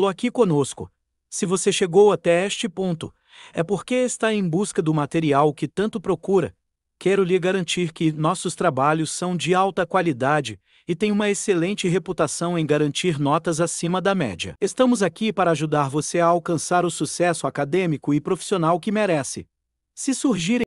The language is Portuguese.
lo aqui conosco. Se você chegou até este ponto, é porque está em busca do material que tanto procura. Quero lhe garantir que nossos trabalhos são de alta qualidade e têm uma excelente reputação em garantir notas acima da média. Estamos aqui para ajudar você a alcançar o sucesso acadêmico e profissional que merece. Se surgirem